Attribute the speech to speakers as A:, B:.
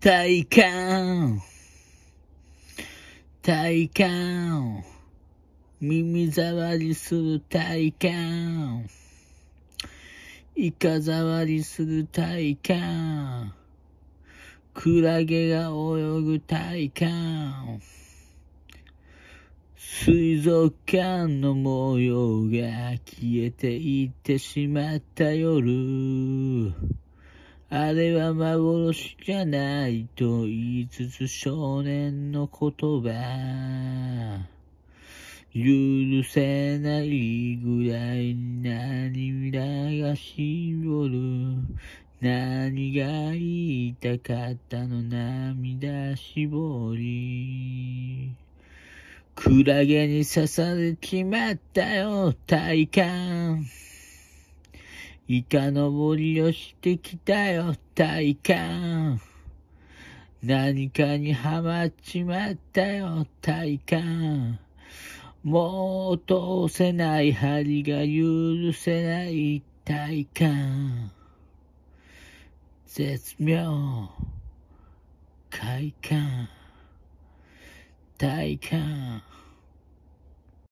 A: 体感体感耳障りする体感イカ触りする体感クラゲが泳ぐ体感水族館の模様が消えていってしまった夜あれは幻じゃないと言いつつ少年の言葉。許せないぐらい涙が絞る。何が言いたかったの涙絞り。クラゲに刺されちまったよ、体感。イカのぼりをしてきたよ、体感。何かにハマっちまったよ、体感。もう通せない針が許せない体感。絶妙。快感。体感。